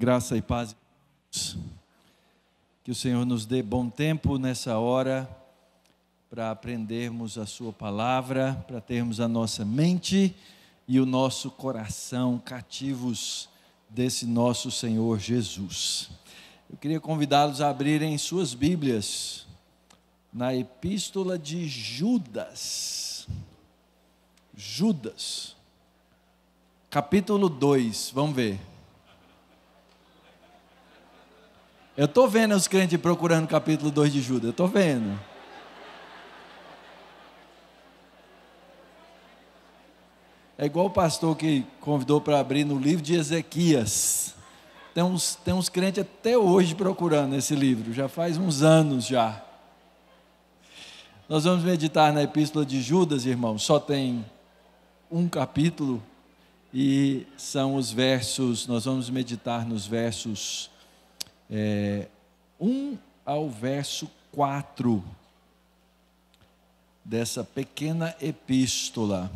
Graça e paz. Que o Senhor nos dê bom tempo nessa hora para aprendermos a Sua palavra, para termos a nossa mente e o nosso coração cativos desse nosso Senhor Jesus. Eu queria convidá-los a abrirem suas Bíblias na Epístola de Judas. Judas, capítulo 2, vamos ver. Eu estou vendo os crentes procurando o capítulo 2 de Judas, eu estou vendo. É igual o pastor que convidou para abrir no livro de Ezequias. Tem uns, tem uns crentes até hoje procurando esse livro, já faz uns anos já. Nós vamos meditar na epístola de Judas, irmão. Só tem um capítulo e são os versos, nós vamos meditar nos versos é, 1 ao verso 4 dessa pequena epístola.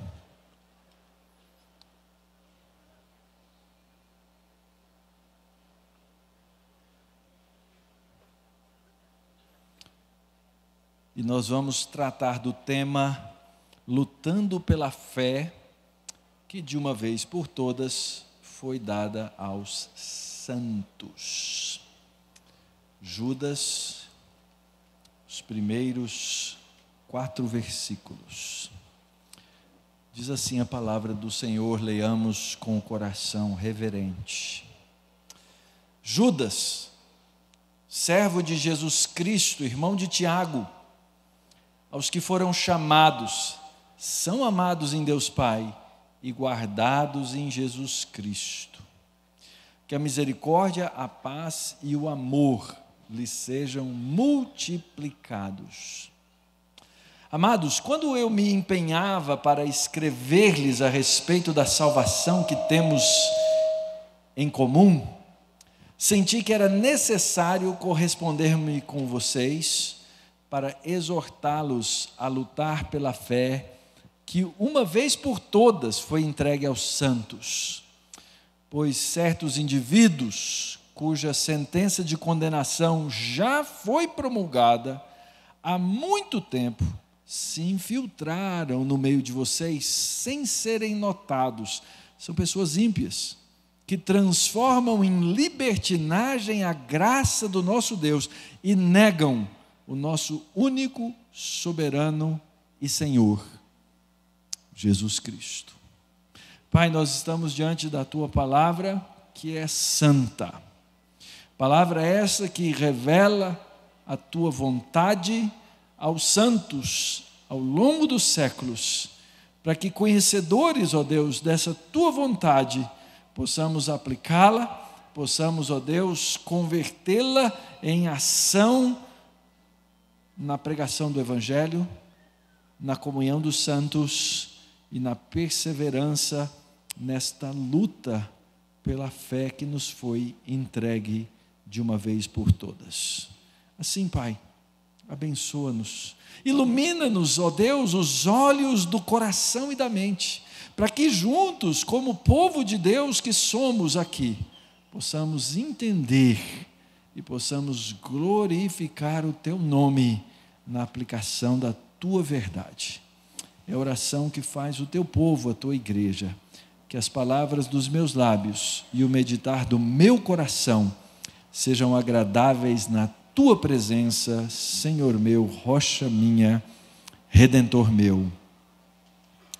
E nós vamos tratar do tema Lutando pela Fé, que de uma vez por todas foi dada aos santos. Judas, os primeiros quatro versículos. Diz assim a palavra do Senhor, leiamos com o coração reverente. Judas, servo de Jesus Cristo, irmão de Tiago, aos que foram chamados, são amados em Deus Pai e guardados em Jesus Cristo. Que a misericórdia, a paz e o amor lhes sejam multiplicados. Amados, quando eu me empenhava para escrever-lhes a respeito da salvação que temos em comum, senti que era necessário corresponder-me com vocês para exortá-los a lutar pela fé que uma vez por todas foi entregue aos santos. Pois certos indivíduos cuja sentença de condenação já foi promulgada há muito tempo, se infiltraram no meio de vocês sem serem notados. São pessoas ímpias que transformam em libertinagem a graça do nosso Deus e negam o nosso único soberano e Senhor, Jesus Cristo. Pai, nós estamos diante da tua palavra que é santa. Palavra essa que revela a tua vontade aos santos ao longo dos séculos, para que conhecedores, ó Deus, dessa tua vontade, possamos aplicá-la, possamos, ó Deus, convertê-la em ação na pregação do Evangelho, na comunhão dos santos e na perseverança nesta luta pela fé que nos foi entregue de uma vez por todas. Assim, Pai, abençoa-nos. Ilumina-nos, ó Deus, os olhos do coração e da mente, para que juntos, como povo de Deus que somos aqui, possamos entender e possamos glorificar o teu nome na aplicação da tua verdade. É a oração que faz o teu povo, a tua igreja. Que as palavras dos meus lábios e o meditar do meu coração sejam agradáveis na tua presença, Senhor meu, rocha minha, redentor meu.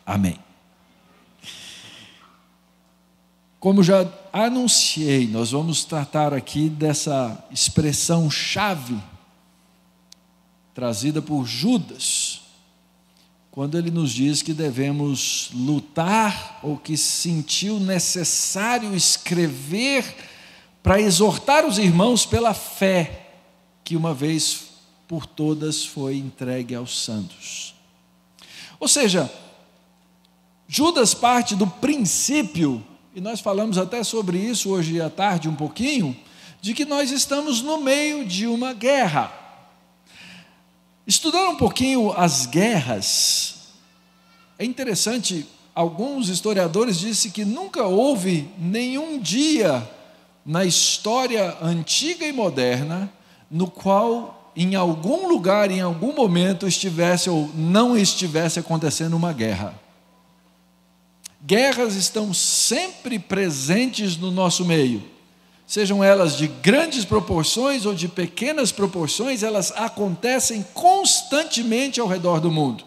Amém. Como já anunciei, nós vamos tratar aqui dessa expressão chave trazida por Judas, quando ele nos diz que devemos lutar ou que sentiu necessário escrever para exortar os irmãos pela fé que uma vez por todas foi entregue aos santos. Ou seja, Judas parte do princípio, e nós falamos até sobre isso hoje à tarde um pouquinho, de que nós estamos no meio de uma guerra. Estudando um pouquinho as guerras, é interessante, alguns historiadores dizem que nunca houve nenhum dia na história antiga e moderna, no qual em algum lugar, em algum momento, estivesse ou não estivesse acontecendo uma guerra. Guerras estão sempre presentes no nosso meio. Sejam elas de grandes proporções ou de pequenas proporções, elas acontecem constantemente ao redor do mundo.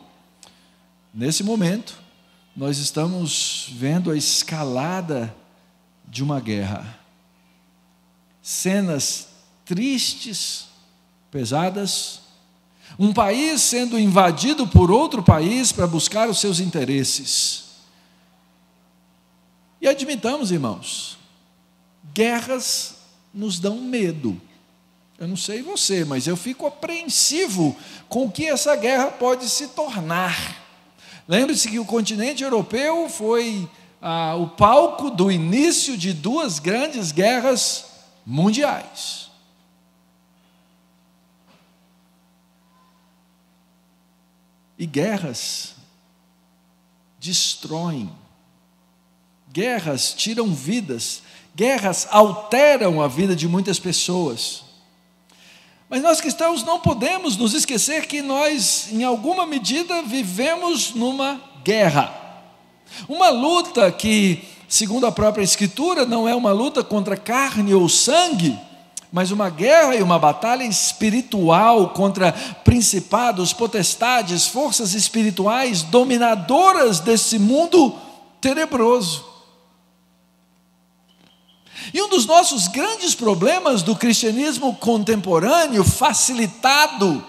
Nesse momento, nós estamos vendo a escalada de uma guerra cenas tristes, pesadas. Um país sendo invadido por outro país para buscar os seus interesses. E admitamos, irmãos, guerras nos dão medo. Eu não sei você, mas eu fico apreensivo com o que essa guerra pode se tornar. Lembre-se que o continente europeu foi ah, o palco do início de duas grandes guerras mundiais. E guerras destroem, guerras tiram vidas, guerras alteram a vida de muitas pessoas. Mas nós cristãos não podemos nos esquecer que nós, em alguma medida, vivemos numa guerra. Uma luta que segundo a própria Escritura, não é uma luta contra carne ou sangue, mas uma guerra e uma batalha espiritual contra principados, potestades, forças espirituais dominadoras desse mundo tenebroso. E um dos nossos grandes problemas do cristianismo contemporâneo, facilitado,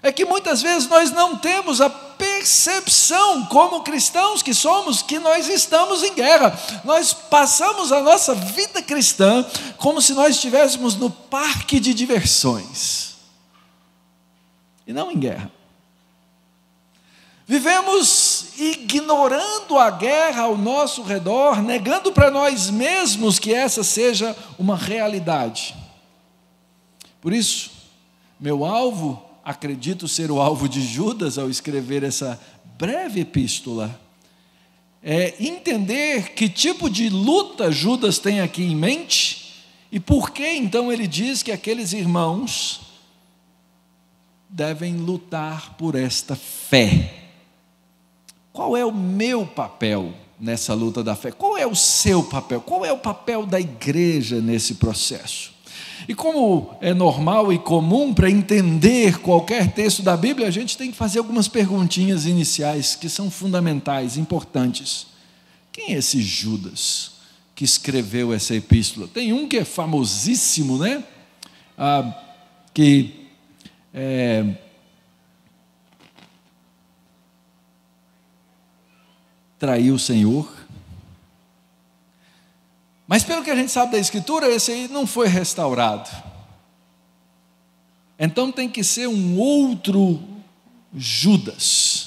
é que muitas vezes nós não temos a percepção, como cristãos que somos, que nós estamos em guerra. Nós passamos a nossa vida cristã como se nós estivéssemos no parque de diversões e não em guerra. Vivemos ignorando a guerra ao nosso redor, negando para nós mesmos que essa seja uma realidade. Por isso, meu alvo acredito ser o alvo de Judas ao escrever essa breve epístola, é entender que tipo de luta Judas tem aqui em mente e por que então ele diz que aqueles irmãos devem lutar por esta fé. Qual é o meu papel nessa luta da fé? Qual é o seu papel? Qual é o papel da igreja nesse processo? E como é normal e comum para entender qualquer texto da Bíblia, a gente tem que fazer algumas perguntinhas iniciais que são fundamentais, importantes. Quem é esse Judas que escreveu essa epístola? Tem um que é famosíssimo, né? Ah, que é, traiu o Senhor, pelo que a gente sabe da Escritura, esse aí não foi restaurado. Então tem que ser um outro Judas.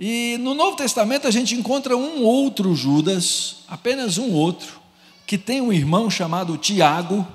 E no Novo Testamento a gente encontra um outro Judas, apenas um outro, que tem um irmão chamado Tiago,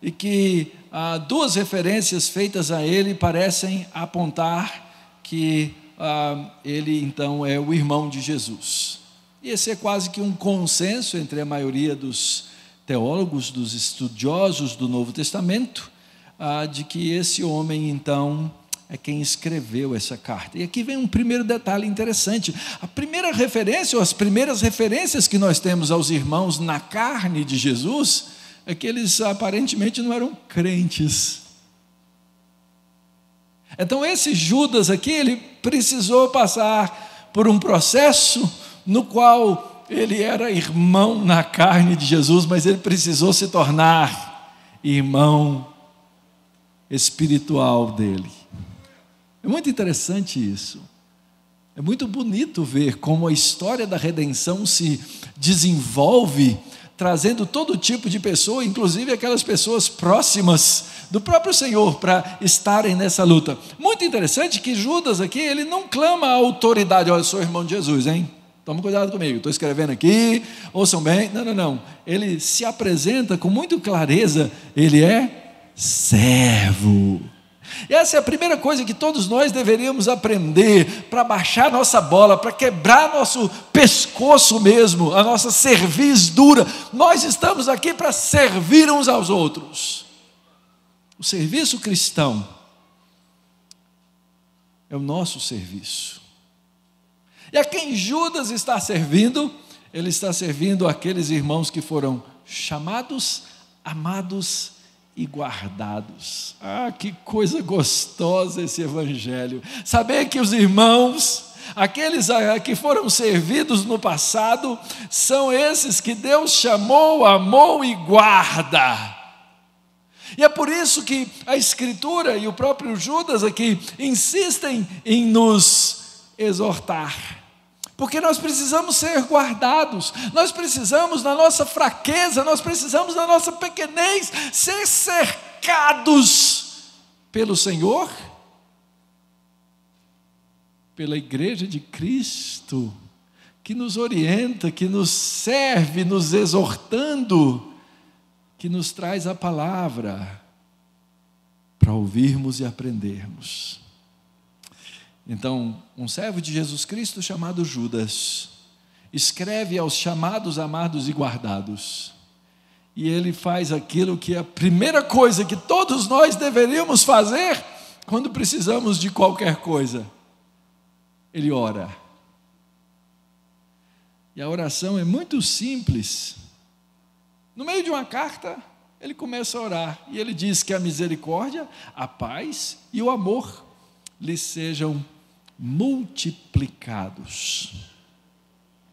e que ah, duas referências feitas a ele parecem apontar que ah, ele então é o irmão de Jesus. Ia ser quase que um consenso entre a maioria dos teólogos, dos estudiosos do Novo Testamento, ah, de que esse homem, então, é quem escreveu essa carta. E aqui vem um primeiro detalhe interessante. A primeira referência, ou as primeiras referências que nós temos aos irmãos na carne de Jesus, é que eles aparentemente não eram crentes. Então, esse Judas aqui, ele precisou passar por um processo, no qual ele era irmão na carne de Jesus, mas ele precisou se tornar irmão espiritual dele. É muito interessante isso. É muito bonito ver como a história da redenção se desenvolve, trazendo todo tipo de pessoa, inclusive aquelas pessoas próximas do próprio Senhor, para estarem nessa luta. Muito interessante que Judas aqui, ele não clama a autoridade, olha, sou irmão de Jesus, hein? Toma cuidado comigo, estou escrevendo aqui, ouçam bem. Não, não, não. Ele se apresenta com muita clareza, ele é servo. E essa é a primeira coisa que todos nós deveríamos aprender para baixar nossa bola, para quebrar nosso pescoço mesmo, a nossa cerviz dura. Nós estamos aqui para servir uns aos outros. O serviço cristão é o nosso serviço. E a quem Judas está servindo? Ele está servindo aqueles irmãos que foram chamados, amados e guardados. Ah, que coisa gostosa esse evangelho! Saber que os irmãos aqueles ah, que foram servidos no passado, são esses que Deus chamou, amou e guarda. E é por isso que a Escritura e o próprio Judas aqui insistem em nos exortar porque nós precisamos ser guardados, nós precisamos, na nossa fraqueza, nós precisamos, na nossa pequenez, ser cercados pelo Senhor, pela Igreja de Cristo, que nos orienta, que nos serve, nos exortando, que nos traz a palavra para ouvirmos e aprendermos. Então, um servo de Jesus Cristo chamado Judas escreve aos chamados, amados e guardados. E ele faz aquilo que é a primeira coisa que todos nós deveríamos fazer quando precisamos de qualquer coisa. Ele ora. E a oração é muito simples. No meio de uma carta, ele começa a orar e ele diz que a misericórdia, a paz e o amor lhe sejam multiplicados.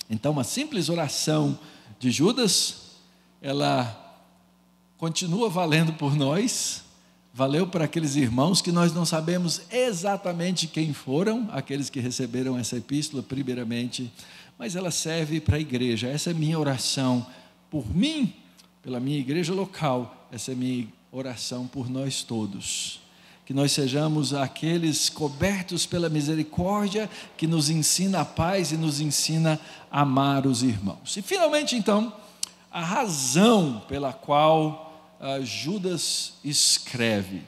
Então, uma simples oração de Judas, ela continua valendo por nós, valeu para aqueles irmãos que nós não sabemos exatamente quem foram, aqueles que receberam essa epístola, primeiramente, mas ela serve para a igreja. Essa é minha oração por mim, pela minha igreja local, essa é minha oração por nós todos que nós sejamos aqueles cobertos pela misericórdia que nos ensina a paz e nos ensina a amar os irmãos. E finalmente, então, a razão pela qual ah, Judas escreve.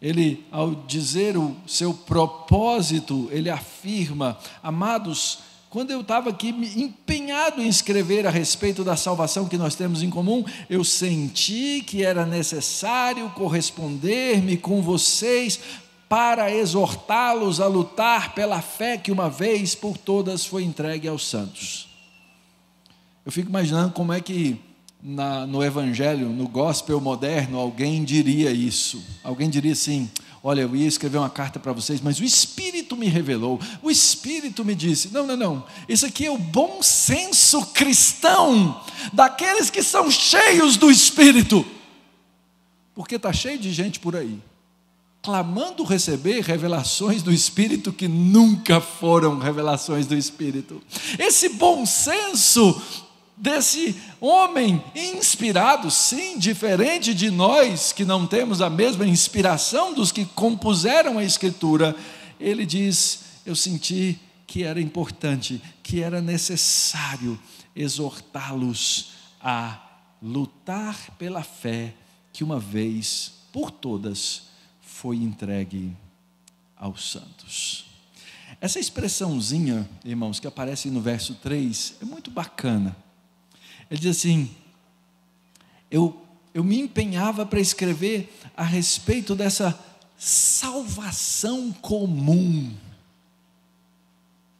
Ele, ao dizer o seu propósito, ele afirma: Amados, quando eu estava aqui empenhado em escrever a respeito da salvação que nós temos em comum, eu senti que era necessário corresponder-me com vocês para exortá-los a lutar pela fé que uma vez por todas foi entregue aos santos. Eu fico imaginando como é que na, no Evangelho, no gospel moderno, alguém diria isso. Alguém diria assim: Olha, eu ia escrever uma carta para vocês, mas o Espírito me revelou, o Espírito me disse: não, não, não, isso aqui é o bom senso cristão daqueles que são cheios do Espírito, porque está cheio de gente por aí, clamando receber revelações do Espírito que nunca foram revelações do Espírito. Esse bom senso desse homem inspirado, sim, diferente de nós que não temos a mesma inspiração dos que compuseram a Escritura, ele diz: Eu senti que era importante, que era necessário exortá-los a lutar pela fé que uma vez por todas foi entregue aos santos. Essa expressãozinha, irmãos, que aparece no verso 3, é muito bacana. Ele diz assim: eu, eu me empenhava para escrever a respeito dessa salvação comum.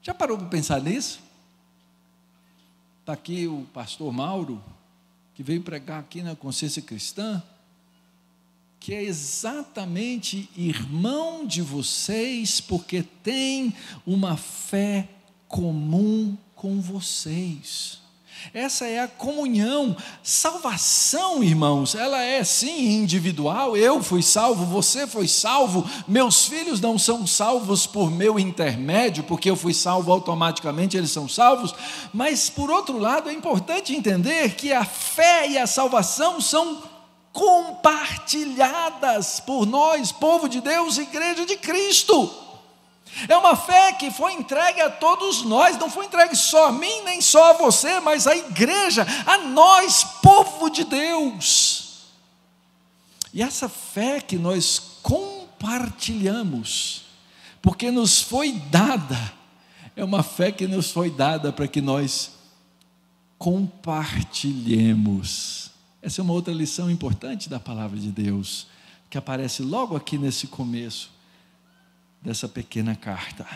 Já parou para pensar nisso? Está aqui o pastor Mauro, que veio pregar aqui na Consciência Cristã, que é exatamente irmão de vocês, porque tem uma fé comum com vocês. Essa é a comunhão. Salvação, irmãos, ela é sim individual. Eu fui salvo, você foi salvo, meus filhos não são salvos por meu intermédio, porque eu fui salvo automaticamente, eles são salvos. Mas, por outro lado, é importante entender que a fé e a salvação são compartilhadas por nós, povo de Deus, igreja de Cristo. É uma fé que foi entregue a todos nós, não foi entregue só a mim, nem só a você, mas à igreja, a nós, povo de Deus. E essa fé que nós compartilhamos, porque nos foi dada, é uma fé que nos foi dada para que nós compartilhemos. Essa é uma outra lição importante da palavra de Deus, que aparece logo aqui nesse começo dessa pequena carta.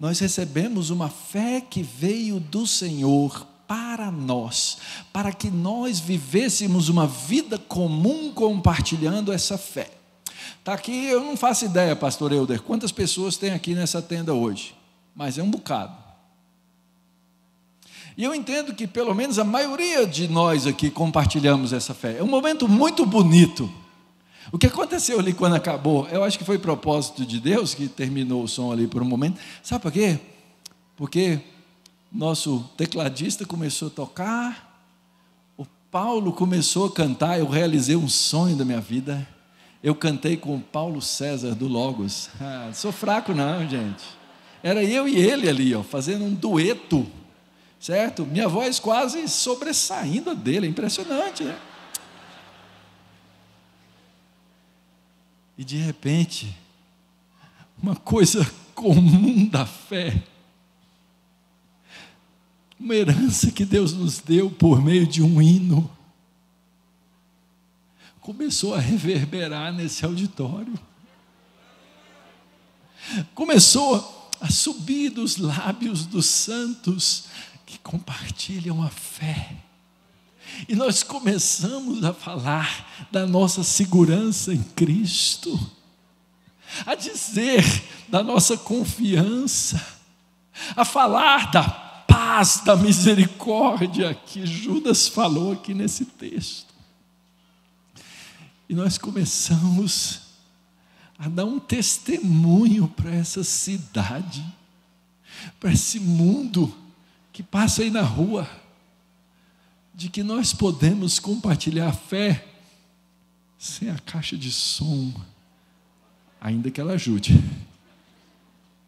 Nós recebemos uma fé que veio do Senhor para nós, para que nós vivêssemos uma vida comum compartilhando essa fé. Está aqui, eu não faço ideia, pastor Euder, quantas pessoas tem aqui nessa tenda hoje, mas é um bocado. E eu entendo que pelo menos a maioria de nós aqui compartilhamos essa fé. É um momento muito bonito o que aconteceu ali quando acabou? Eu acho que foi propósito de Deus que terminou o som ali por um momento. Sabe por quê? Porque nosso tecladista começou a tocar, o Paulo começou a cantar, eu realizei um sonho da minha vida. Eu cantei com o Paulo César do Logos. Ah, sou fraco não, gente. Era eu e ele ali, ó, fazendo um dueto, certo? Minha voz quase sobressaindo a dele, é impressionante, né? E de repente, uma coisa comum da fé, uma herança que Deus nos deu por meio de um hino, começou a reverberar nesse auditório. Começou a subir dos lábios dos santos que compartilham a fé. E nós começamos a falar da nossa segurança em Cristo, a dizer da nossa confiança, a falar da paz, da misericórdia que Judas falou aqui nesse texto. E nós começamos a dar um testemunho para essa cidade, para esse mundo que passa aí na rua de que nós podemos compartilhar a fé sem a caixa de som, ainda que ela ajude.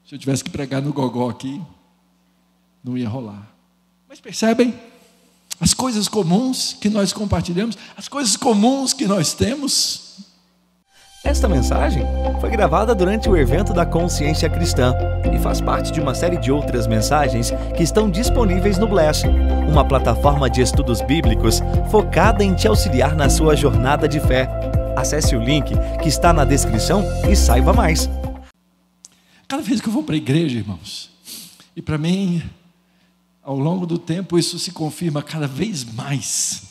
Se eu tivesse que pregar no gogó aqui, não ia rolar. Mas percebem? As coisas comuns que nós compartilhamos, as coisas comuns que nós temos, esta mensagem foi gravada durante o evento da Consciência Cristã e faz parte de uma série de outras mensagens que estão disponíveis no Bless, uma plataforma de estudos bíblicos focada em te auxiliar na sua jornada de fé. Acesse o link que está na descrição e saiba mais. Cada vez que eu vou para a igreja, irmãos, e para mim, ao longo do tempo, isso se confirma cada vez mais.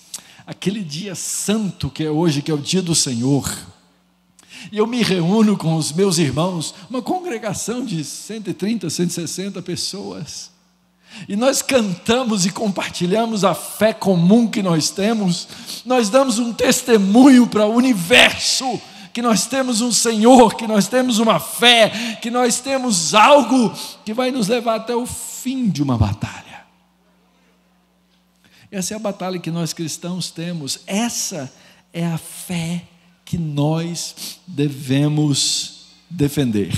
Aquele dia santo que é hoje, que é o dia do Senhor e eu me reúno com os meus irmãos, uma congregação de 130, 160 pessoas. E nós cantamos e compartilhamos a fé comum que nós temos, nós damos um testemunho para o universo que nós temos um Senhor, que nós temos uma fé, que nós temos algo que vai nos levar até o fim de uma batalha. Essa é a batalha que nós cristãos temos, essa é a fé que nós devemos defender.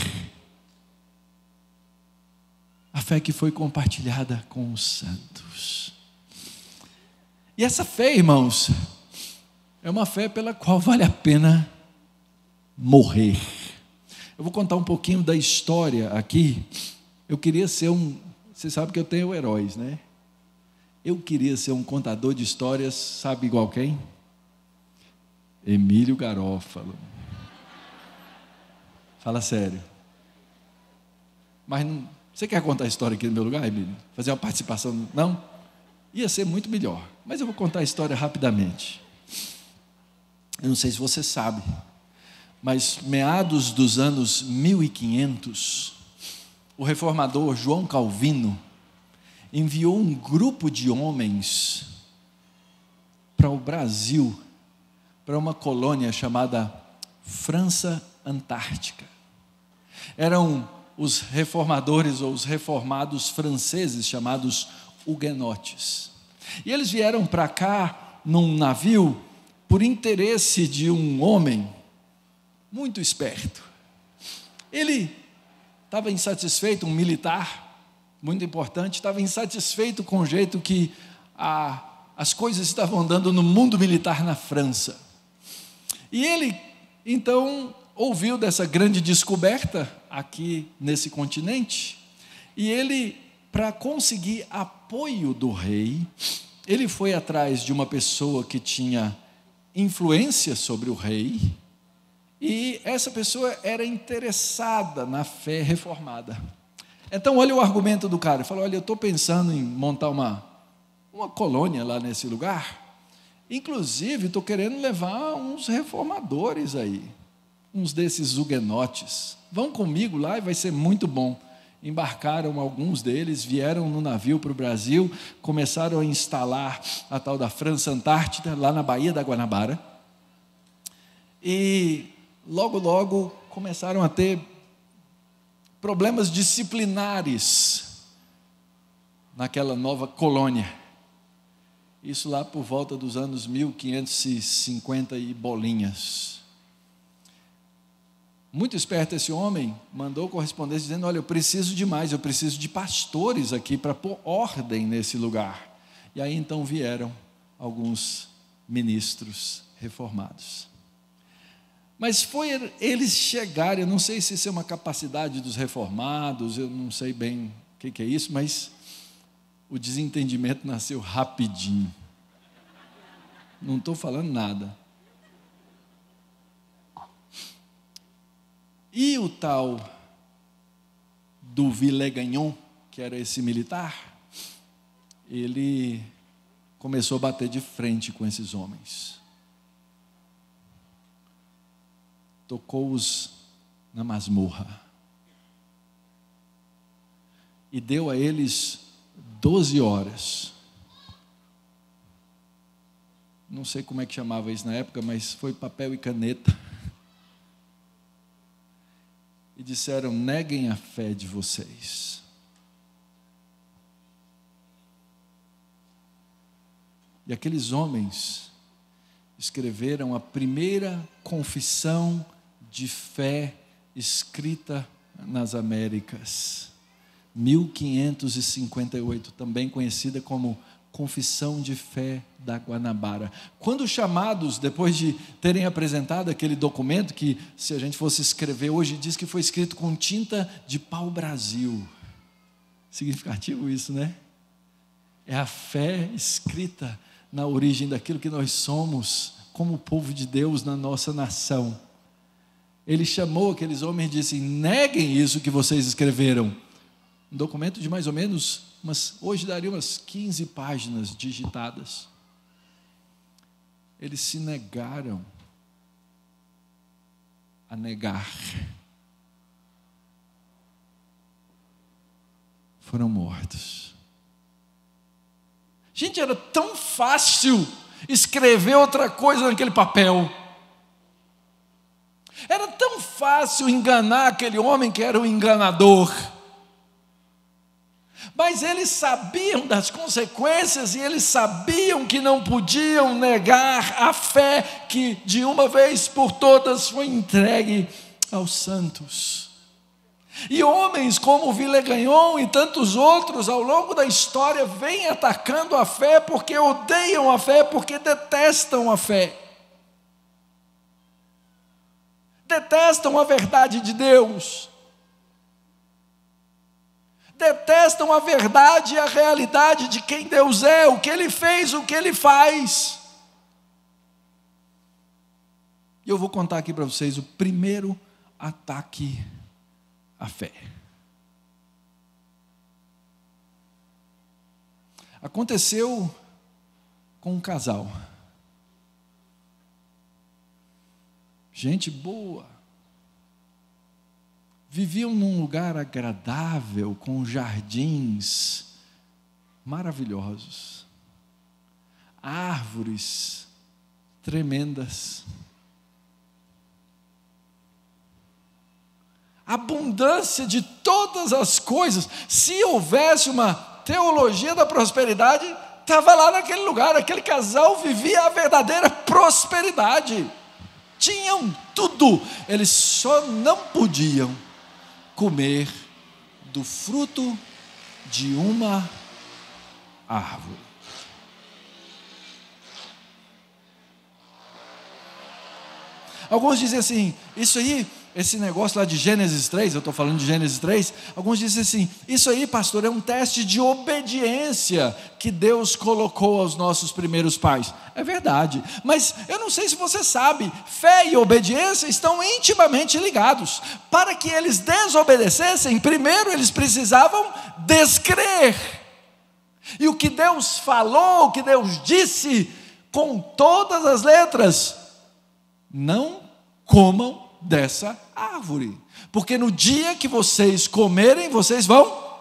A fé que foi compartilhada com os santos. E essa fé, irmãos, é uma fé pela qual vale a pena morrer. Eu vou contar um pouquinho da história aqui. Eu queria ser um. Você sabe que eu tenho heróis, né? Eu queria ser um contador de histórias, sabe igual quem? Emílio Garófalo. Fala sério. Mas não, você quer contar a história aqui no meu lugar, Emílio? Fazer uma participação? Não? Ia ser muito melhor. Mas eu vou contar a história rapidamente. Eu não sei se você sabe, mas meados dos anos 1500, o reformador João Calvino enviou um grupo de homens para o Brasil para uma colônia chamada França Antártica. Eram os reformadores ou os reformados franceses chamados huguenotes. E eles vieram para cá num navio por interesse de um homem muito esperto. Ele estava insatisfeito, um militar muito importante, estava insatisfeito com o jeito que a, as coisas estavam andando no mundo militar na França. E ele, então, ouviu dessa grande descoberta aqui nesse continente, e ele, para conseguir apoio do rei, ele foi atrás de uma pessoa que tinha influência sobre o rei, e essa pessoa era interessada na fé reformada. Então, olha o argumento do cara. Ele falou: Olha, eu estou pensando em montar uma, uma colônia lá nesse lugar. Inclusive, estou querendo levar uns reformadores aí, uns desses huguenotes. Vão comigo lá e vai ser muito bom. Embarcaram alguns deles, vieram no navio para o Brasil, começaram a instalar a tal da França Antártida, lá na Baía da Guanabara. E logo, logo começaram a ter problemas disciplinares naquela nova colônia isso lá por volta dos anos 1550 e bolinhas. Muito esperto esse homem, mandou correspondência dizendo: Olha, eu preciso de mais, eu preciso de pastores aqui para pôr ordem nesse lugar. E aí então vieram alguns ministros reformados. Mas foi eles chegarem, eu não sei se isso é uma capacidade dos reformados, eu não sei bem o que, que é isso, mas o desentendimento nasceu rapidinho. Não estou falando nada. E o tal do Villegagnon, que era esse militar, ele começou a bater de frente com esses homens. Tocou-os na masmorra. E deu a eles 12 horas. Não sei como é que chamava isso na época, mas foi papel e caneta. E disseram: neguem a fé de vocês. E aqueles homens escreveram a primeira confissão de fé escrita nas Américas. 1558, também conhecida como Confissão de Fé da Guanabara. Quando chamados, depois de terem apresentado aquele documento, que se a gente fosse escrever hoje, diz que foi escrito com tinta de pau-brasil. Significativo isso, né? É a fé escrita na origem daquilo que nós somos, como povo de Deus na nossa nação. Ele chamou aqueles homens e disse: neguem isso que vocês escreveram um documento de mais ou menos, umas, hoje daria umas 15 páginas digitadas. Eles se negaram a negar. Foram mortos. Gente, era tão fácil escrever outra coisa naquele papel. Era tão fácil enganar aquele homem que era um enganador. Mas eles sabiam das consequências e eles sabiam que não podiam negar a fé que de uma vez por todas foi entregue aos santos. E homens como Villegagnon e tantos outros ao longo da história vêm atacando a fé porque odeiam a fé, porque detestam a fé. Detestam a verdade de Deus detestam a verdade e a realidade de quem Deus é, o que Ele fez, o que Ele faz. E eu vou contar aqui para vocês o primeiro ataque à fé. Aconteceu com um casal. Gente boa, viviam num lugar agradável, com jardins maravilhosos, árvores tremendas, abundância de todas as coisas. Se houvesse uma teologia da prosperidade, estava lá naquele lugar, aquele casal vivia a verdadeira prosperidade. Tinham tudo, eles só não podiam comer do fruto de uma árvore. Alguns dizem assim: isso aí esse negócio lá de Gênesis 3, eu estou falando de Gênesis 3, alguns dizem assim: isso aí, pastor, é um teste de obediência que Deus colocou aos nossos primeiros pais. É verdade, mas eu não sei se você sabe, fé e obediência estão intimamente ligados. Para que eles desobedecessem, primeiro eles precisavam descrer. E o que Deus falou, o que Deus disse, com todas as letras, não comam dessa árvore, porque no dia que vocês comerem, vocês vão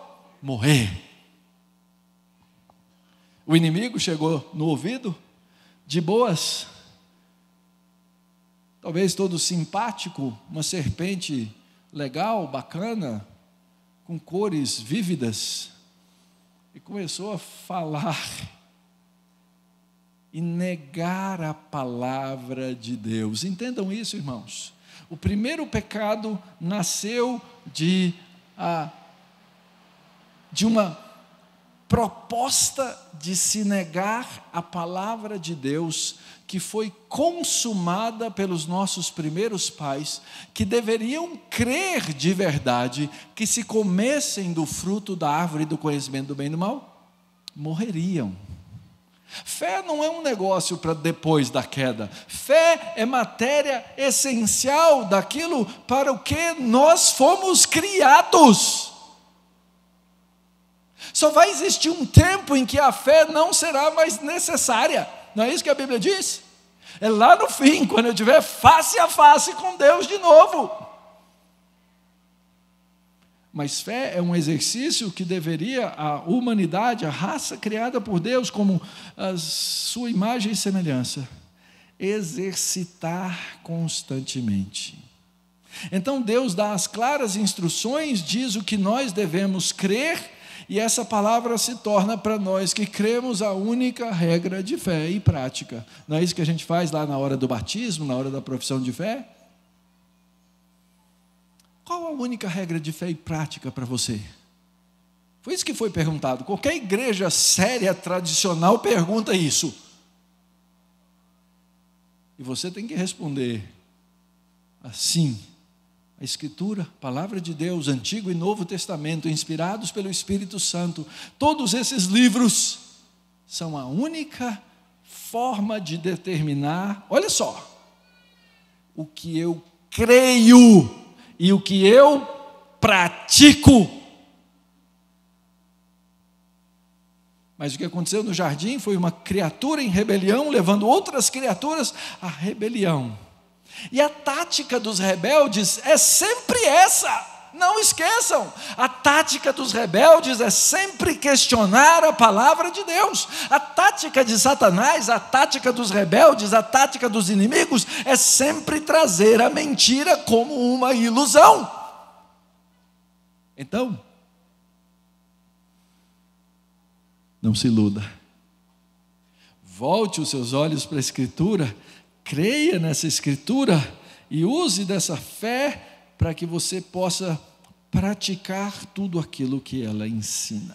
morrer. O inimigo chegou no ouvido, de boas, talvez todo simpático, uma serpente legal, bacana, com cores vívidas, e começou a falar e negar a palavra de Deus. Entendam isso, irmãos. O primeiro pecado nasceu de, a, ah, de uma proposta de se negar a palavra de Deus, que foi consumada pelos nossos primeiros pais, que deveriam crer de verdade que se comessem do fruto da árvore do conhecimento do bem e do mal, morreriam. Fé não é um negócio para depois da queda. Fé é matéria essencial daquilo para o que nós fomos criados. Só vai existir um tempo em que a fé não será mais necessária. Não é isso que a Bíblia diz? É lá no fim, quando eu estiver face a face com Deus de novo. Mas fé é um exercício que deveria a humanidade, a raça criada por Deus como a sua imagem e semelhança, exercitar constantemente. Então Deus dá as claras instruções, diz o que nós devemos crer, e essa palavra se torna para nós que cremos a única regra de fé e prática. Não é isso que a gente faz lá na hora do batismo, na hora da profissão de fé? Qual a única regra de fé e prática para você? Foi isso que foi perguntado. Qualquer igreja séria, tradicional, pergunta isso. E você tem que responder assim. A Escritura, a Palavra de Deus, Antigo e Novo Testamento, inspirados pelo Espírito Santo, todos esses livros são a única forma de determinar, olha só, o que eu creio e o que eu pratico. Mas o que aconteceu no jardim foi uma criatura em rebelião levando outras criaturas à rebelião. E a tática dos rebeldes é sempre essa. Não esqueçam, a tática dos rebeldes é sempre questionar a palavra de Deus. A tática de Satanás, a tática dos rebeldes, a tática dos inimigos é sempre trazer a mentira como uma ilusão. Então, não se iluda. Volte os seus olhos para a Escritura, creia nessa Escritura e use dessa fé para que você possa praticar tudo aquilo que ela ensina.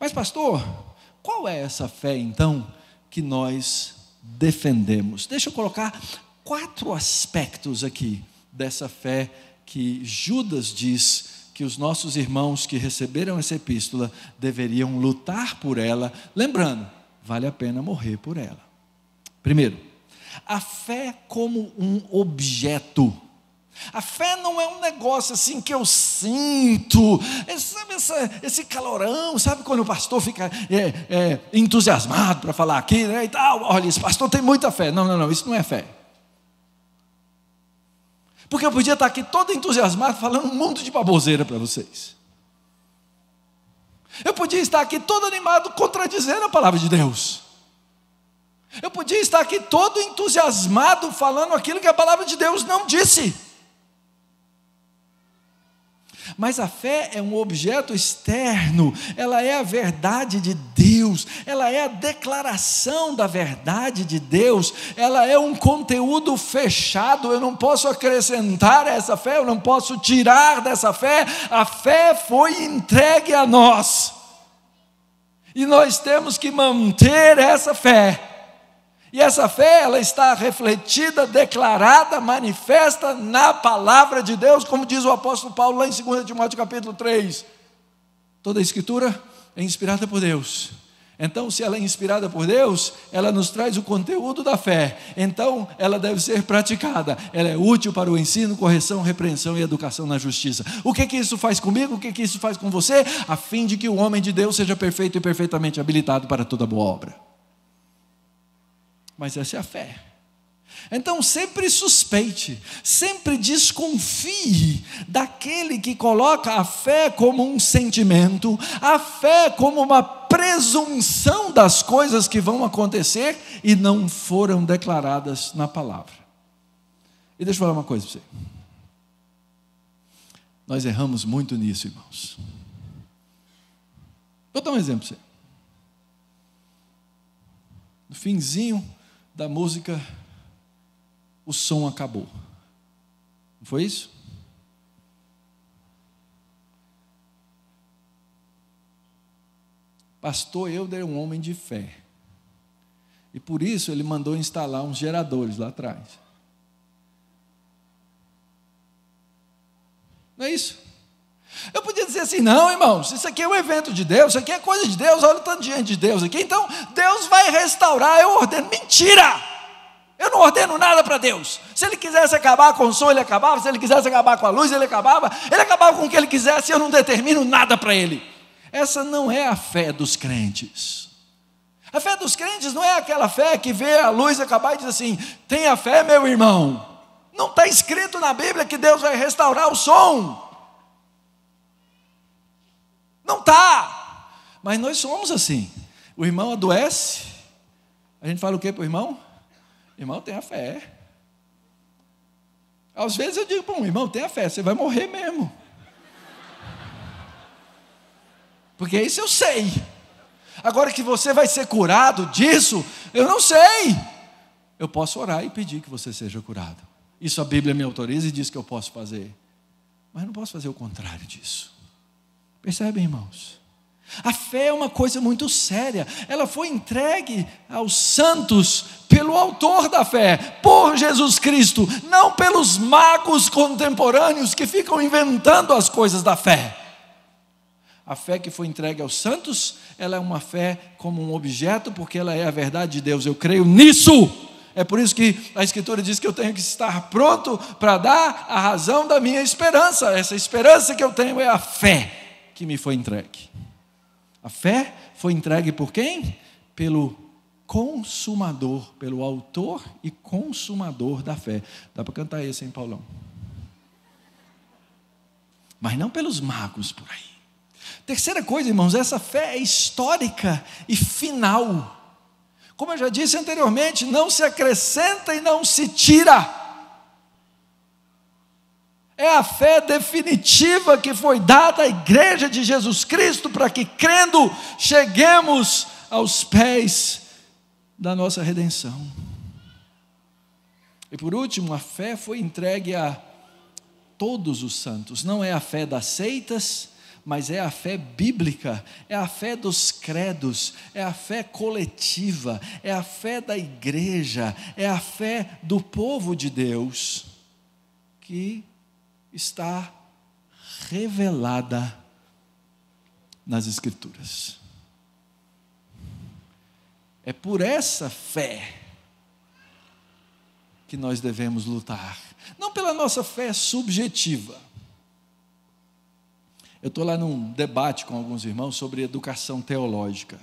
Mas, pastor, qual é essa fé então que nós defendemos? Deixa eu colocar quatro aspectos aqui dessa fé que Judas diz que os nossos irmãos que receberam essa epístola deveriam lutar por ela, lembrando, vale a pena morrer por ela. Primeiro, a fé como um objeto a fé não é um negócio assim que eu sinto, é, sabe essa, esse calorão, sabe quando o pastor fica é, é, entusiasmado para falar aqui né, e tal, olha, esse pastor tem muita fé. Não, não, não, isso não é fé. Porque eu podia estar aqui todo entusiasmado falando um monte de baboseira para vocês. Eu podia estar aqui todo animado contradizendo a palavra de Deus. Eu podia estar aqui todo entusiasmado falando aquilo que a palavra de Deus não disse. Mas a fé é um objeto externo, ela é a verdade de Deus, ela é a declaração da verdade de Deus, ela é um conteúdo fechado, eu não posso acrescentar essa fé, eu não posso tirar dessa fé, a fé foi entregue a nós. E nós temos que manter essa fé e essa fé, ela está refletida, declarada, manifesta na palavra de Deus, como diz o apóstolo Paulo lá em 2 Timóteo capítulo 3. Toda a escritura é inspirada por Deus. Então, se ela é inspirada por Deus, ela nos traz o conteúdo da fé. Então, ela deve ser praticada. Ela é útil para o ensino, correção, repreensão e educação na justiça. O que que isso faz comigo? O que que isso faz com você? A fim de que o homem de Deus seja perfeito e perfeitamente habilitado para toda boa obra mas essa é a fé. Então sempre suspeite, sempre desconfie daquele que coloca a fé como um sentimento, a fé como uma presunção das coisas que vão acontecer e não foram declaradas na palavra. E deixa eu falar uma coisa para você. Nós erramos muito nisso, irmãos. Vou dar um exemplo para você. No finzinho da música O Som Acabou. Não foi isso? Pastor Euder é um homem de fé. E por isso ele mandou instalar uns geradores lá atrás. Não é isso? Eu podia dizer assim: não, irmãos, isso aqui é um evento de Deus, isso aqui é coisa de Deus, olha o tanto de gente de Deus aqui, então Deus vai restaurar, eu ordeno. Mentira! Eu não ordeno nada para Deus. Se ele quisesse acabar com o som, ele acabava. Se ele quisesse acabar com a luz, ele acabava. Ele acabava com o que ele quisesse, eu não determino nada para ele. Essa não é a fé dos crentes. A fé dos crentes não é aquela fé que vê a luz acabar e diz assim: tenha fé, meu irmão. Não está escrito na Bíblia que Deus vai restaurar o som. Não está. Mas nós somos assim. O irmão adoece. A gente fala o que para o irmão? Irmão, tenha fé. Às vezes eu digo para um irmão, tenha fé, você vai morrer mesmo. Porque isso eu sei. Agora que você vai ser curado disso, eu não sei. Eu posso orar e pedir que você seja curado. Isso a Bíblia me autoriza e diz que eu posso fazer. Mas não posso fazer o contrário disso. Percebem, irmãos? A fé é uma coisa muito séria. Ela foi entregue aos santos pelo autor da fé, por Jesus Cristo, não pelos magos contemporâneos que ficam inventando as coisas da fé. A fé que foi entregue aos santos, ela é uma fé como um objeto, porque ela é a verdade de Deus. Eu creio nisso. É por isso que a Escritura diz que eu tenho que estar pronto para dar a razão da minha esperança. Essa esperança que eu tenho é a fé que me foi entregue. A fé foi entregue por quem? Pelo consumador, pelo autor e consumador da fé. Dá para cantar esse, hein, Paulão? Mas não pelos magos por aí. Terceira coisa, irmãos, essa fé é histórica e final. Como eu já disse anteriormente, não se acrescenta e não se tira. É a fé definitiva que foi dada à igreja de Jesus Cristo para que, crendo, cheguemos aos pés da nossa redenção. E por último, a fé foi entregue a todos os santos. Não é a fé das seitas, mas é a fé bíblica, é a fé dos credos, é a fé coletiva, é a fé da igreja, é a fé do povo de Deus que está revelada nas Escrituras. É por essa fé que nós devemos lutar, não pela nossa fé subjetiva. Eu estou lá num debate com alguns irmãos sobre educação teológica.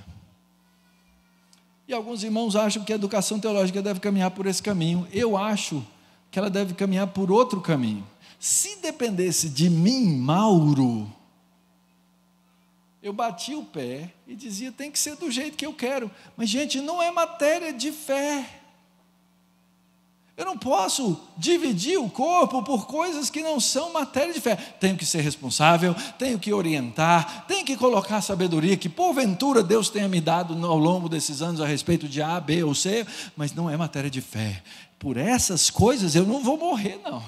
E alguns irmãos acham que a educação teológica deve caminhar por esse caminho. Eu acho que ela deve caminhar por outro caminho. Se dependesse de mim, Mauro, eu batia o pé e dizia: tem que ser do jeito que eu quero. Mas, gente, não é matéria de fé. Eu não posso dividir o corpo por coisas que não são matéria de fé. Tenho que ser responsável, tenho que orientar, tenho que colocar sabedoria que porventura Deus tenha me dado ao longo desses anos a respeito de A, B ou C, mas não é matéria de fé. Por essas coisas eu não vou morrer, não.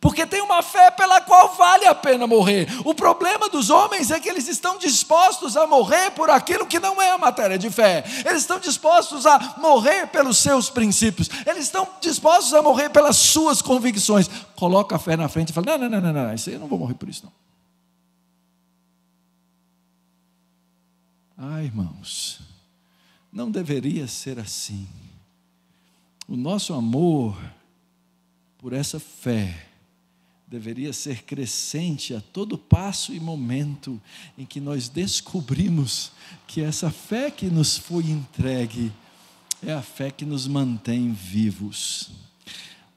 Porque tem uma fé pela qual vale a pena morrer. O problema dos homens é que eles estão dispostos a morrer por aquilo que não é a matéria de fé. Eles estão dispostos a morrer pelos seus princípios. Eles estão dispostos a morrer pelas suas convicções. Coloca a fé na frente e fala: não, não, não, não, não isso aí eu não vou morrer por isso, não. Ah, irmãos, não deveria ser assim. O nosso amor por essa fé deveria ser crescente a todo passo e momento em que nós descobrimos que essa fé que nos foi entregue é a fé que nos mantém vivos.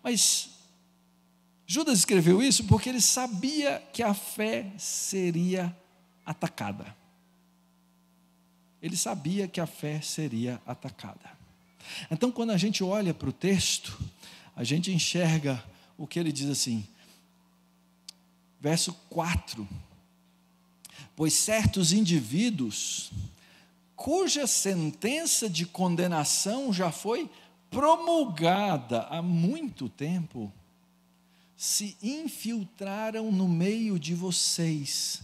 Mas Judas escreveu isso porque ele sabia que a fé seria atacada. Ele sabia que a fé seria atacada. Então, quando a gente olha para o texto, a gente enxerga o que ele diz assim: verso 4. Pois certos indivíduos, cuja sentença de condenação já foi promulgada há muito tempo, se infiltraram no meio de vocês,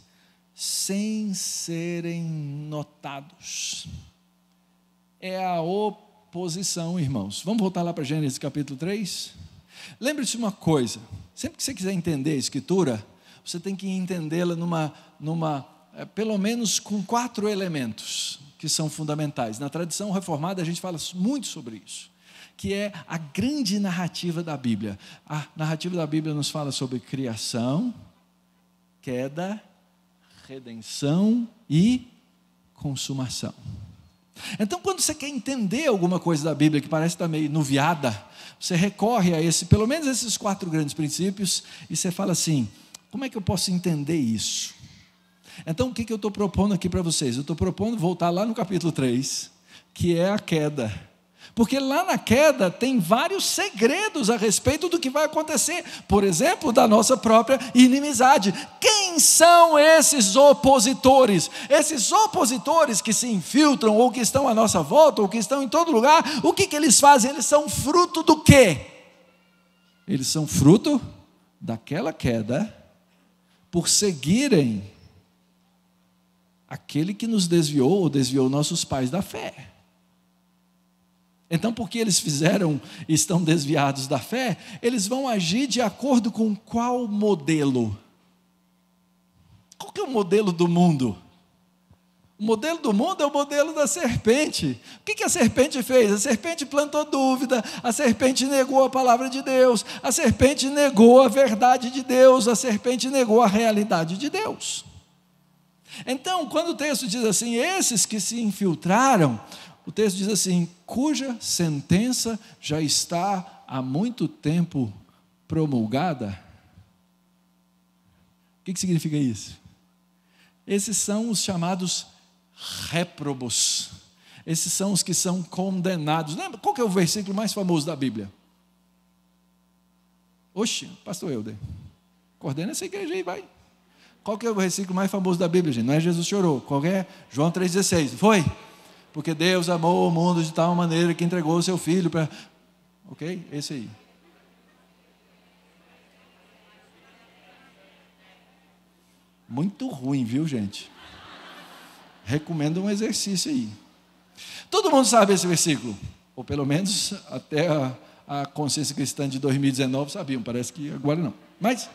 sem serem notados. É a oposição, irmãos. Vamos voltar lá para Gênesis capítulo 3? Lembre-se uma coisa: sempre que você quiser entender a Escritura, você tem que entendê-la numa, numa é, pelo menos com quatro elementos que são fundamentais. Na tradição reformada a gente fala muito sobre isso, que é a grande narrativa da Bíblia. A narrativa da Bíblia nos fala sobre criação, queda, redenção e consumação. Então, quando você quer entender alguma coisa da Bíblia que parece estar meio nuviada, você recorre a esse, pelo menos esses quatro grandes princípios, e você fala assim: como é que eu posso entender isso? Então, o que, que eu estou propondo aqui para vocês? Eu estou propondo voltar lá no capítulo 3, que é a queda. Porque lá na queda tem vários segredos a respeito do que vai acontecer, por exemplo, da nossa própria inimizade. Quem são esses opositores? Esses opositores que se infiltram ou que estão à nossa volta ou que estão em todo lugar, o que, que eles fazem? Eles são fruto do quê? Eles são fruto daquela queda por seguirem aquele que nos desviou ou desviou nossos pais da fé. Então, porque eles fizeram e estão desviados da fé, eles vão agir de acordo com qual modelo? Qual que é o modelo do mundo? O modelo do mundo é o modelo da serpente. O que a serpente fez? A serpente plantou dúvida, a serpente negou a palavra de Deus, a serpente negou a verdade de Deus, a serpente negou a realidade de Deus. Então, quando o texto diz assim, esses que se infiltraram, o texto diz assim, cuja sentença já está há muito tempo promulgada. O que significa isso? Esses são os chamados réprobos. Esses são os que são condenados. Lembra qual é o versículo mais famoso da Bíblia? Oxe, pastor Helder, coordena essa igreja aí, vai. Qual é o versículo mais famoso da Bíblia, gente? Não é Jesus chorou, qual é? João 3,16, foi? Porque Deus amou o mundo de tal maneira que entregou o seu filho para... Ok? Esse aí. Muito ruim, viu, gente? Recomendo um exercício aí. Todo mundo sabe esse versículo, ou pelo menos até a, a consciência cristã de 2019 sabiam, parece que agora não. Mas,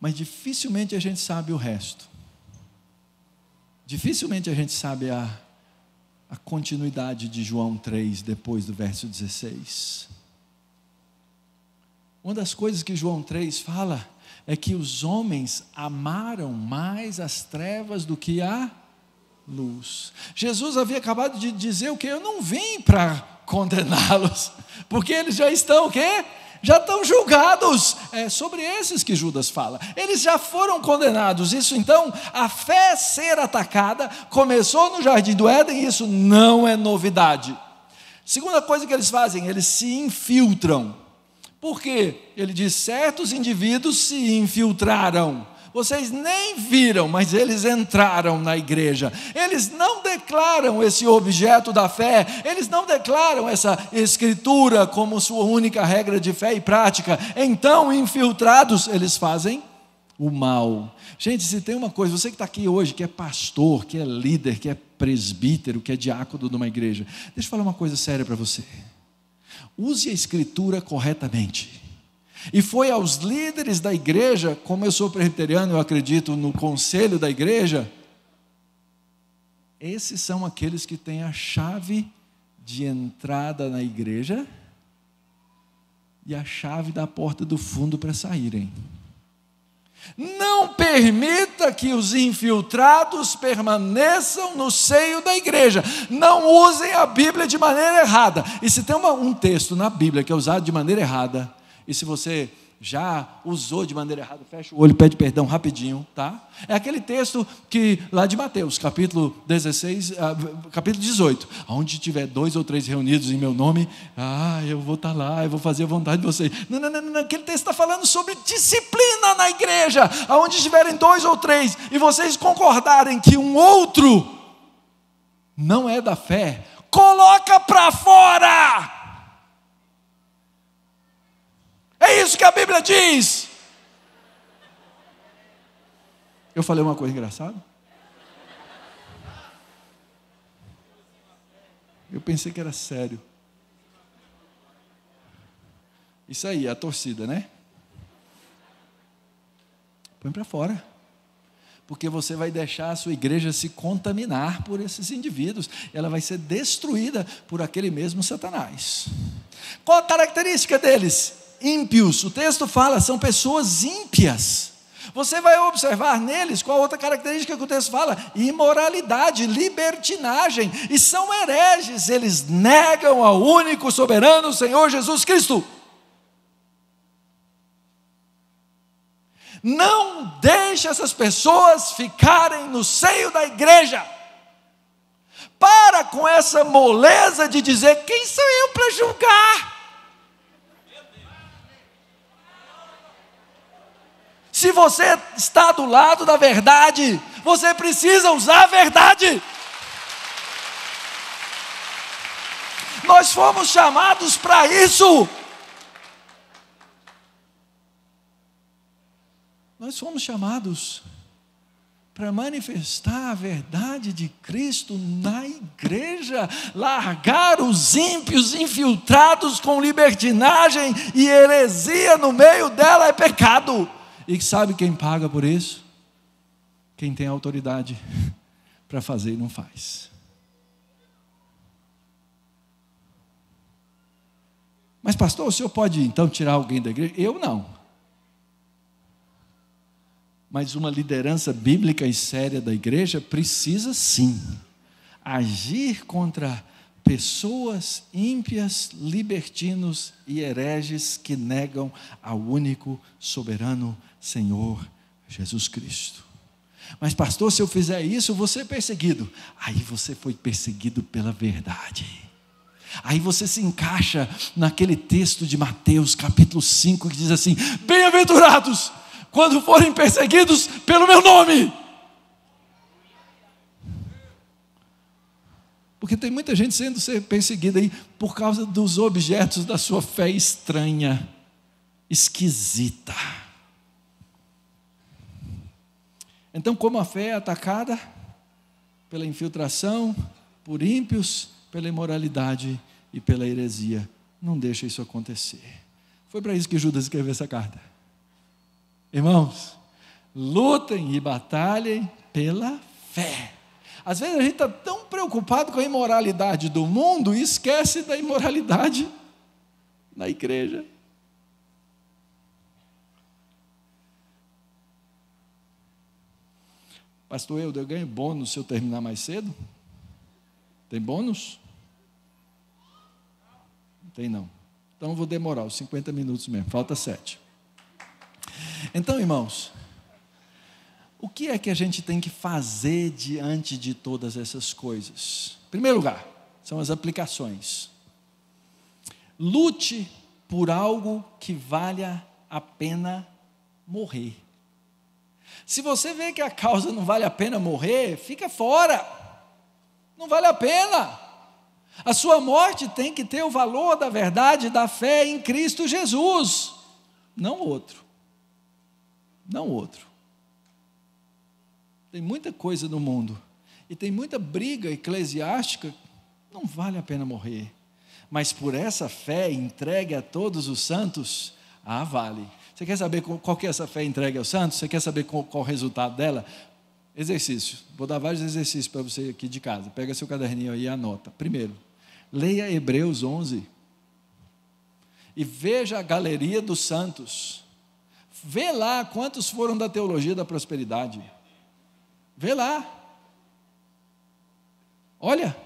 mas dificilmente a gente sabe o resto. Dificilmente a gente sabe a, a continuidade de João 3 depois do verso 16. Uma das coisas que João 3 fala é que os homens amaram mais as trevas do que a luz. Jesus havia acabado de dizer o que? Eu não vim para condená-los, porque eles já estão o quê? já estão julgados. É sobre esses que Judas fala. Eles já foram condenados. Isso então, a fé ser atacada começou no jardim do Éden, e isso não é novidade. Segunda coisa que eles fazem, eles se infiltram porque ele diz: certos indivíduos se infiltraram. Vocês nem viram, mas eles entraram na igreja. Eles não declaram esse objeto da fé, eles não declaram essa escritura como sua única regra de fé e prática. Então, infiltrados, eles fazem o mal. Gente, se tem uma coisa, você que está aqui hoje, que é pastor, que é líder, que é presbítero, que é diácono de uma igreja, deixa eu falar uma coisa séria para você. Use a escritura corretamente. E foi aos líderes da igreja, como eu sou presbiteriano, eu acredito no conselho da igreja, esses são aqueles que têm a chave de entrada na igreja e a chave da porta do fundo para saírem. Não permita que os infiltrados permaneçam no seio da igreja. Não usem a Bíblia de maneira errada. E se tem uma, um texto na Bíblia que é usado de maneira errada, e se você já usou de maneira errada, fecha o olho, pede perdão rapidinho, tá? É aquele texto que lá de Mateus, capítulo 16, ah, capítulo 18, onde tiver dois ou três reunidos em meu nome, ah, eu vou estar tá lá, eu vou fazer a vontade de vocês. Não, não, não, não, aquele texto está falando sobre disciplina na igreja, aonde tiverem dois ou três e vocês concordarem que um outro não é da fé, coloca para fora É isso que a Bíblia diz. Eu falei uma coisa engraçada? Eu pensei que era sério. Isso aí, a torcida, né? Põe para fora. Porque você vai deixar a sua igreja se contaminar por esses indivíduos. Ela vai ser destruída por aquele mesmo Satanás. Qual a característica deles? ímpios. O texto fala, são pessoas ímpias. Você vai observar neles qual outra característica que o texto fala: imoralidade, libertinagem, e são hereges, eles negam ao único soberano Senhor Jesus Cristo. Não deixe essas pessoas ficarem no seio da igreja. Para com essa moleza de dizer: quem sou eu para julgar? Se você está do lado da verdade, você precisa usar a verdade. Nós fomos chamados para isso. Nós fomos chamados para manifestar a verdade de Cristo na igreja, largar os ímpios infiltrados com libertinagem e heresia no meio dela é pecado. E sabe quem paga por isso? Quem tem autoridade para fazer e não faz. Mas, pastor, o senhor pode então tirar alguém da igreja? Eu não. Mas uma liderança bíblica e séria da igreja precisa sim agir contra pessoas ímpias, libertinos e hereges que negam ao único soberano Senhor Jesus Cristo. Mas, pastor, se eu fizer isso, você é perseguido. Aí você foi perseguido pela verdade. Aí você se encaixa naquele texto de Mateus, capítulo 5, que diz assim: Bem-aventurados quando forem perseguidos pelo meu nome. Porque tem muita gente sendo perseguida aí por causa dos objetos da sua fé estranha, esquisita. Então, como a fé é atacada pela infiltração, por ímpios, pela imoralidade e pela heresia, não deixa isso acontecer. Foi para isso que Judas escreveu essa carta. Irmãos, lutem e batalhem pela fé. Às vezes a gente está tão preocupado com a imoralidade do mundo e esquece da imoralidade na igreja. Pastor Eudo, eu ganho bônus se eu terminar mais cedo? Tem bônus? Não tem não. Então vou demorar os 50 minutos mesmo, falta 7. Então, irmãos, o que é que a gente tem que fazer diante de todas essas coisas? Em primeiro lugar, são as aplicações. Lute por algo que valha a pena morrer. Se você vê que a causa não vale a pena morrer, fica fora. Não vale a pena. A sua morte tem que ter o valor da verdade, da fé em Cristo Jesus, não outro. Não outro. Tem muita coisa no mundo. E tem muita briga eclesiástica. Não vale a pena morrer. Mas por essa fé entregue a todos os santos, ah, vale. Você quer saber qual que é essa fé entregue aos santos? Você quer saber qual, qual o resultado dela? Exercício. Vou dar vários exercícios para você aqui de casa. Pega seu caderninho aí e anota. Primeiro, leia Hebreus 11 e veja a galeria dos santos. Vê lá quantos foram da teologia da prosperidade. Vê lá. Olha.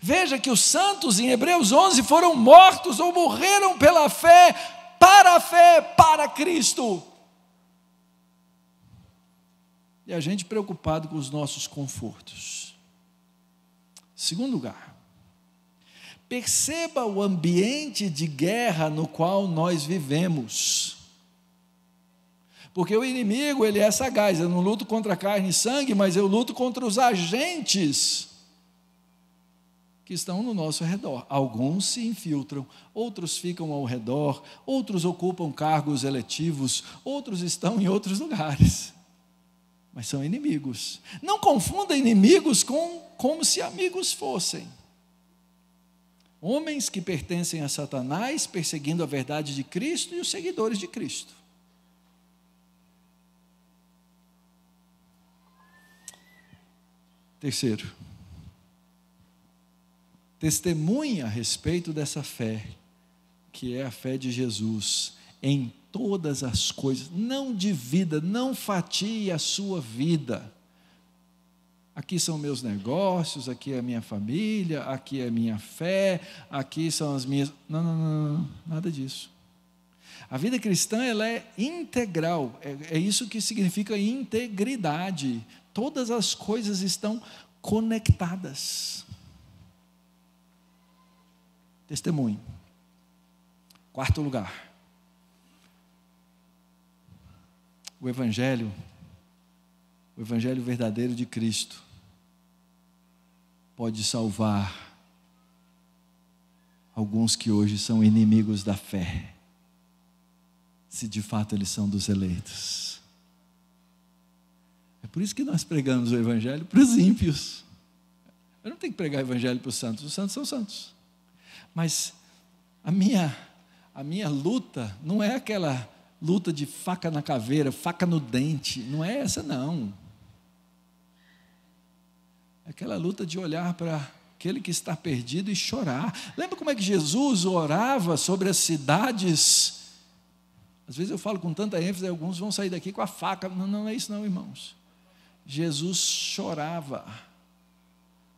Veja que os santos em Hebreus 11 foram mortos ou morreram pela fé, para a fé, para Cristo. E a gente preocupado com os nossos confortos. Segundo lugar, perceba o ambiente de guerra no qual nós vivemos. Porque o inimigo, ele é sagaz, eu não luto contra carne e sangue, mas eu luto contra os agentes que estão no nosso redor. Alguns se infiltram, outros ficam ao redor, outros ocupam cargos eletivos, outros estão em outros lugares. Mas são inimigos. Não confunda inimigos com como se amigos fossem. Homens que pertencem a Satanás, perseguindo a verdade de Cristo e os seguidores de Cristo. Terceiro, testemunha a respeito dessa fé, que é a fé de Jesus, em todas as coisas. Não divida, não fatie a sua vida. Aqui são meus negócios, aqui é a minha família, aqui é a minha fé, aqui são as minhas. Não, não, não, não nada disso. A vida cristã ela é integral, é, é isso que significa integridade. Todas as coisas estão conectadas. Testemunho. Quarto lugar. O evangelho o evangelho verdadeiro de Cristo pode salvar alguns que hoje são inimigos da fé, se de fato eles são dos eleitos por isso que nós pregamos o Evangelho para os ímpios. Eu não tenho que pregar o Evangelho para os santos, os santos são santos. Mas a minha, a minha luta não é aquela luta de faca na caveira, faca no dente, não é essa, não. É aquela luta de olhar para aquele que está perdido e chorar. Lembra como é que Jesus orava sobre as cidades? Às vezes eu falo com tanta ênfase, alguns vão sair daqui com a faca. Não, não é isso, não, irmãos. Jesus chorava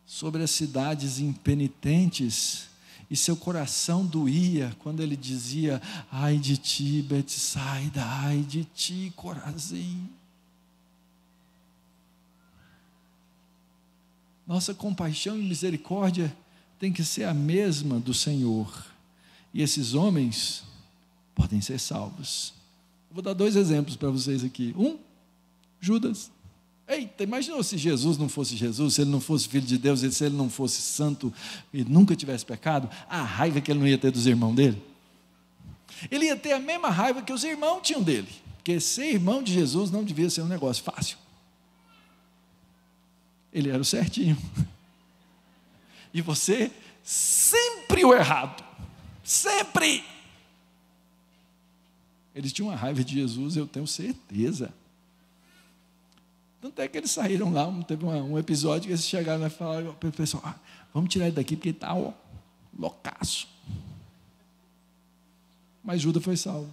sobre as cidades impenitentes e seu coração doía quando ele dizia: Ai de ti, Betsaida, ai de ti, Corazim. Nossa compaixão e misericórdia tem que ser a mesma do Senhor. E esses homens podem ser salvos. Vou dar dois exemplos para vocês aqui. Um, Judas. Eita, imaginou se Jesus não fosse Jesus, se ele não fosse filho de Deus, se ele não fosse santo e nunca tivesse pecado, a raiva que ele não ia ter dos irmãos dele. Ele ia ter a mesma raiva que os irmãos tinham dele, porque ser irmão de Jesus não devia ser um negócio fácil. Ele era o certinho. E você, sempre o errado. Sempre! Eles tinham uma raiva de Jesus, eu tenho certeza. Tanto é que eles saíram lá, teve um episódio que eles chegaram e falaram para o pessoal, ah, vamos tirar ele daqui porque ele está loucaço. Mas Judas foi salvo.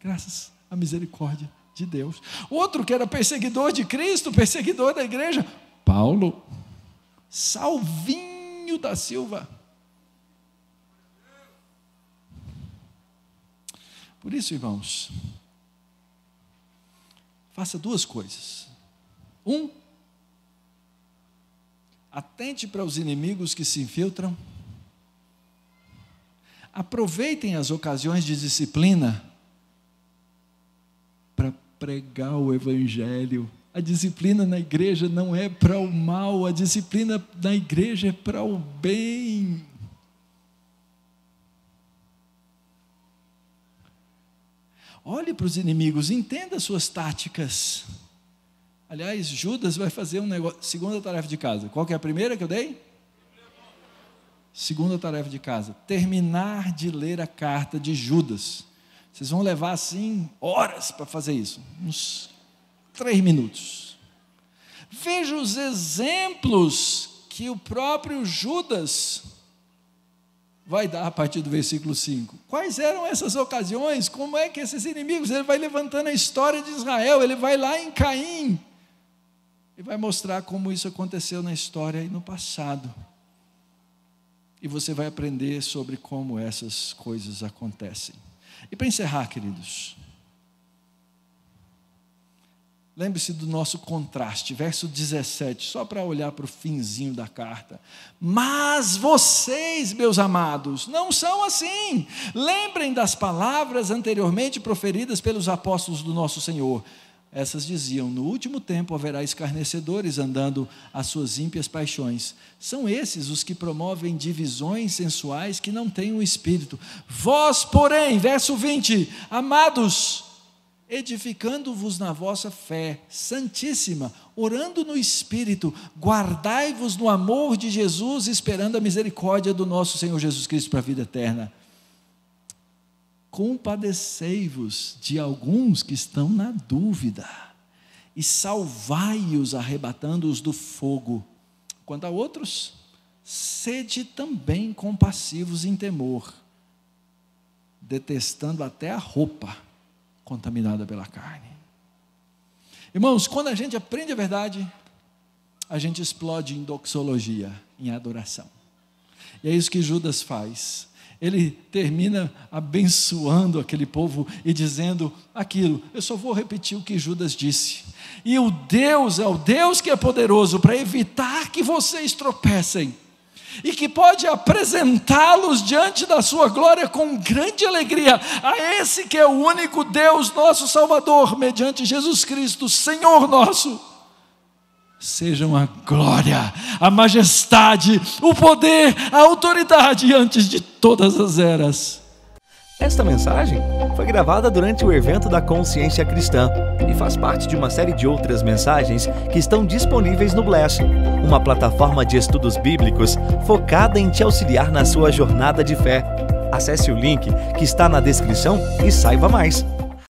Graças à misericórdia de Deus. Outro que era perseguidor de Cristo, perseguidor da igreja, Paulo, Salvinho da Silva. Por isso, irmãos, faça duas coisas. Um. Atente para os inimigos que se infiltram. Aproveitem as ocasiões de disciplina para pregar o Evangelho. A disciplina na igreja não é para o mal, a disciplina na igreja é para o bem. Olhe para os inimigos, entenda suas táticas. Aliás, Judas vai fazer um negócio. Segunda tarefa de casa. Qual que é a primeira que eu dei? Segunda tarefa de casa. Terminar de ler a carta de Judas. Vocês vão levar assim horas para fazer isso. Uns três minutos. Veja os exemplos que o próprio Judas vai dar a partir do versículo 5. Quais eram essas ocasiões? Como é que esses inimigos? Ele vai levantando a história de Israel, ele vai lá em Caim, e vai mostrar como isso aconteceu na história e no passado. E você vai aprender sobre como essas coisas acontecem. E para encerrar, queridos, lembre-se do nosso contraste, verso 17, só para olhar para o finzinho da carta. Mas vocês, meus amados, não são assim. Lembrem das palavras anteriormente proferidas pelos apóstolos do nosso Senhor essas diziam: No último tempo haverá escarnecedores andando às suas ímpias paixões. São esses os que promovem divisões sensuais que não têm o espírito. Vós, porém, verso 20: Amados, edificando-vos na vossa fé santíssima, orando no espírito, guardai-vos no amor de Jesus, esperando a misericórdia do nosso Senhor Jesus Cristo para a vida eterna compadecei-vos de alguns que estão na dúvida e salvai-os arrebatando-os do fogo. Quanto a outros, sede também compassivos em temor, detestando até a roupa contaminada pela carne. Irmãos, quando a gente aprende a verdade, a gente explode em doxologia, em adoração. E é isso que Judas faz ele termina abençoando aquele povo e dizendo aquilo. Eu só vou repetir o que Judas disse. E o Deus é o Deus que é poderoso para evitar que vocês tropecem e que pode apresentá-los diante da sua glória com grande alegria, a esse que é o único Deus, nosso Salvador, mediante Jesus Cristo, Senhor nosso sejam a glória, a majestade, o poder, a autoridade antes de todas as eras. Esta mensagem foi gravada durante o evento da Consciência Cristã e faz parte de uma série de outras mensagens que estão disponíveis no Bless, uma plataforma de estudos bíblicos focada em te auxiliar na sua jornada de fé. Acesse o link que está na descrição e saiba mais.